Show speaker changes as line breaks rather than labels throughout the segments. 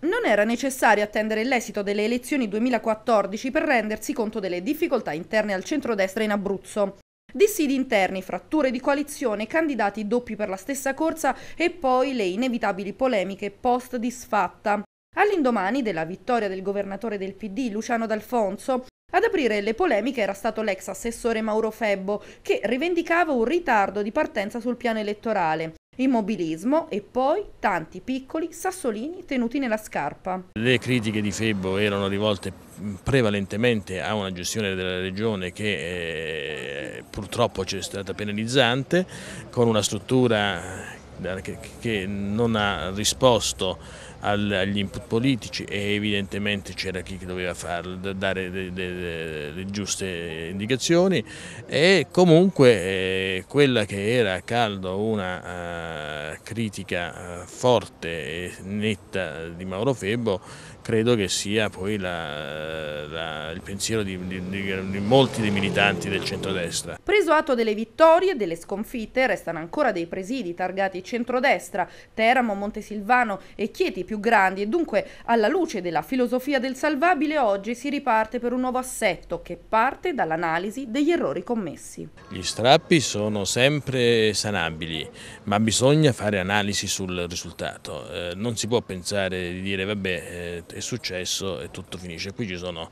Non era necessario attendere l'esito delle elezioni 2014 per rendersi conto delle difficoltà interne al centrodestra in Abruzzo. Dissidi interni, fratture di coalizione, candidati doppi per la stessa corsa e poi le inevitabili polemiche post disfatta. All'indomani della vittoria del governatore del PD Luciano D'Alfonso, ad aprire le polemiche era stato l'ex assessore Mauro Febbo, che rivendicava un ritardo di partenza sul piano elettorale, immobilismo e poi tanti piccoli sassolini tenuti nella scarpa.
Le critiche di Febbo erano rivolte prevalentemente a una gestione della regione che eh, purtroppo c'è stata penalizzante, con una struttura che, non ha risposto agli input politici e evidentemente c'era chi doveva farlo, dare le, le, le giuste indicazioni e comunque eh, quella che era a caldo una... Eh, critica eh, forte e netta di Mauro Febo credo che sia poi la, la, il pensiero di, di, di, di, molti dei militanti del centrodestra.
Preso atto delle vittorie e delle sconfitte, restano ancora dei presidi targati centrodestra, Teramo, Montesilvano e Chieti più grandi e dunque alla luce della filosofia del salvabile oggi si riparte per un nuovo assetto che parte dall'analisi degli errori commessi.
Gli strappi sono sempre sanabili, ma bisogna fare fare analisi sul risultato, eh, non si può pensare di dire vabbè eh, è successo e tutto finisce, qui ci sono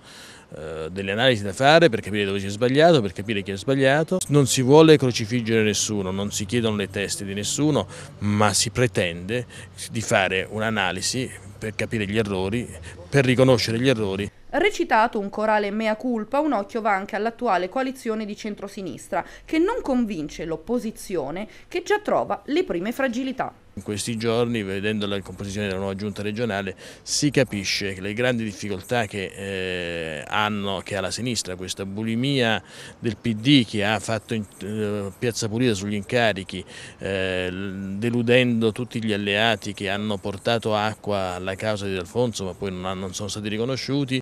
eh, delle analisi da fare per capire dove si è sbagliato, per capire chi è sbagliato, non si vuole crocifiggere nessuno, non si chiedono le teste di nessuno, ma si pretende di fare un'analisi per capire gli errori, per riconoscere gli errori
Recitato un corale mea culpa, un occhio va anche all'attuale coalizione di centrosinistra, che non convince l'opposizione che già trova le prime fragilità.
In questi giorni, vedendo la composizione della nuova giunta regionale, si capisce che le grandi difficoltà che, eh, hanno, che ha la sinistra, questa bulimia del PD che ha fatto in, eh, piazza pulita sugli incarichi, eh, deludendo tutti gli alleati che hanno portato acqua alla causa di Alfonso ma poi non, hanno, non sono stati riconosciuti,